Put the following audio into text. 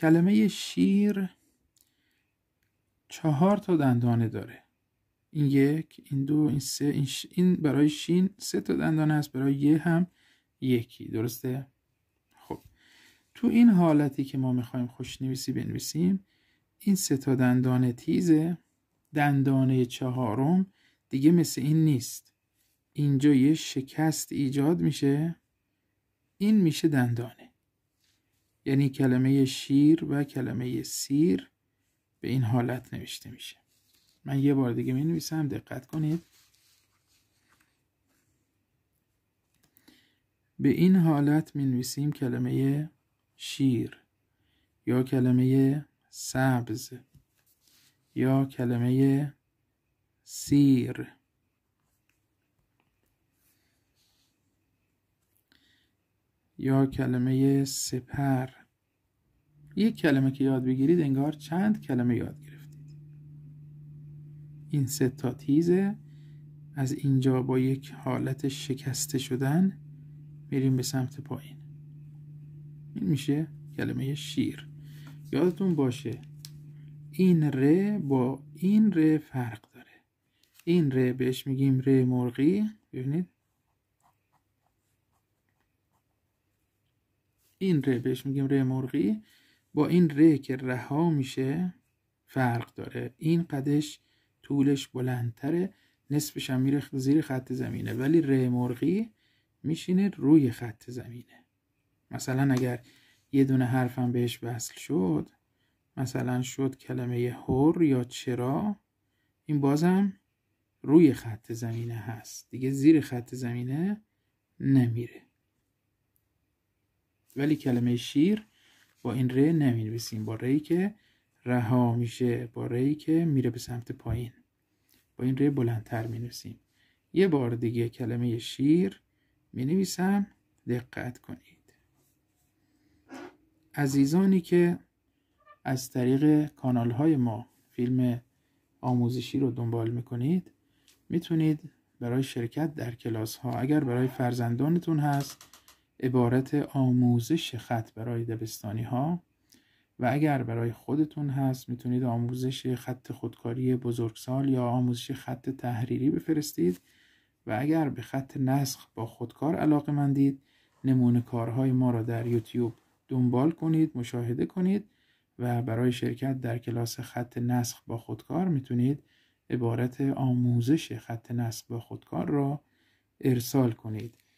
کلمه شیر چهار تا دندانه داره این یک این دو این سه این, ش... این برای شین سه تا دندانه است برای یه هم یکی درسته خب تو این حالتی که ما میخوایم خوشنویسی بنویسیم این سه تا دندانه تیزه دندانه چهارم دیگه مثل این نیست اینجا یه شکست ایجاد میشه این میشه دندانه یعنی کلمه شیر و کلمه سیر به این حالت نوشته میشه من یه بار دیگه می نویسم دقت کنید به این حالت می نویسیم کلمه شیر یا کلمه سبز یا کلمه سیر یا کلمه سپر یک کلمه که یاد بگیرید انگار چند کلمه یاد گرفتید این سه تا تیزه از اینجا با یک حالت شکسته شدن میریم به سمت پایین این میشه کلمه شیر یادتون باشه این ره با این ره فرق داره این ره بهش میگیم ره مرغی ببینید این ره بهش میگیم ره مرغی با این ره که رها میشه فرق داره این قدش طولش بلندتره نصفش هم میره زیر خط زمینه ولی ره مرغی میشینه روی خط زمینه مثلا اگر یه دونه حرفم بهش وصل شد مثلا شد کلمه هر یا چرا این بازم روی خط زمینه هست دیگه زیر خط زمینه نمیره ولی کلمه شیر با این ره نمی نویسیم با ری که رها میشه با ری که میره به سمت پایین با این ره بلندتر می نویسیم یه بار دیگه کلمه شیر می نویسم دقت کنید عزیزانی که از طریق کانال های ما فیلم آموزشی رو دنبال میکنید میتونید برای شرکت در کلاس ها اگر برای فرزندانتون هست عبارت آموزش خط برای دبستانی ها و اگر برای خودتون هست میتونید آموزش خط خودکاری بزرگسال یا آموزش خط تحریری بفرستید و اگر به خط نسخ با خودکار علاقه مندید نمونه کارهای ما را در یوتیوب دنبال کنید مشاهده کنید و برای شرکت در کلاس خط نسخ با خودکار میتونید عبارت آموزش خط نسخ با خودکار را ارسال کنید